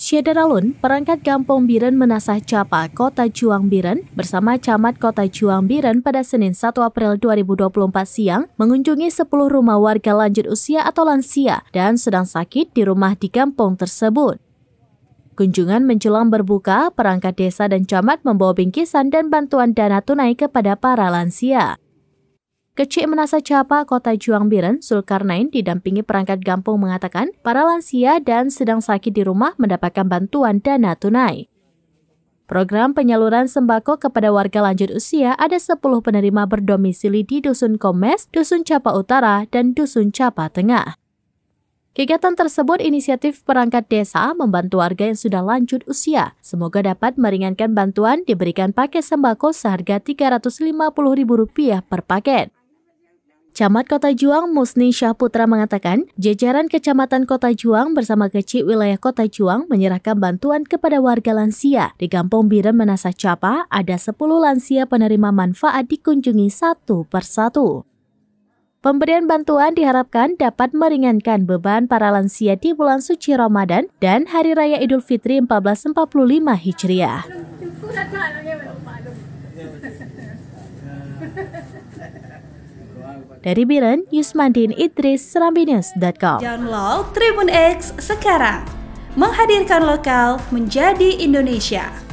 Syedaralun, perangkat Kampung Biren menasah Capa, Kota Juang Biren, bersama Camat Kota Juang Biren pada Senin 1 April 2024 siang, mengunjungi 10 rumah warga lanjut usia atau lansia dan sedang sakit di rumah di kampung tersebut. Kunjungan menjelang berbuka, perangkat desa dan camat membawa bingkisan dan bantuan dana tunai kepada para lansia. Kecik Menasa Capa, Kota Juang Biren, Zulkarnain didampingi perangkat gampung mengatakan para lansia dan sedang sakit di rumah mendapatkan bantuan dana tunai. Program penyaluran sembako kepada warga lanjut usia ada 10 penerima berdomisili di Dusun Komes, Dusun Capa Utara, dan Dusun Capa Tengah. Kegiatan tersebut inisiatif perangkat desa membantu warga yang sudah lanjut usia. Semoga dapat meringankan bantuan diberikan paket sembako seharga Rp350.000 per paket. Camat Kota Juang Musni Syahputra mengatakan, jajaran Kecamatan Kota Juang bersama Kecil Wilayah Kota Juang menyerahkan bantuan kepada warga lansia. Di Kampung Biren Menasa Capa, ada 10 lansia penerima manfaat dikunjungi satu persatu. Pemberian bantuan diharapkan dapat meringankan beban para lansia di bulan suci Ramadan dan Hari Raya Idul Fitri 1445 Hijriah. Dari Biren, Yusmandin Idris, Serambinews.com Download Tribun X sekarang. Menghadirkan lokal menjadi Indonesia.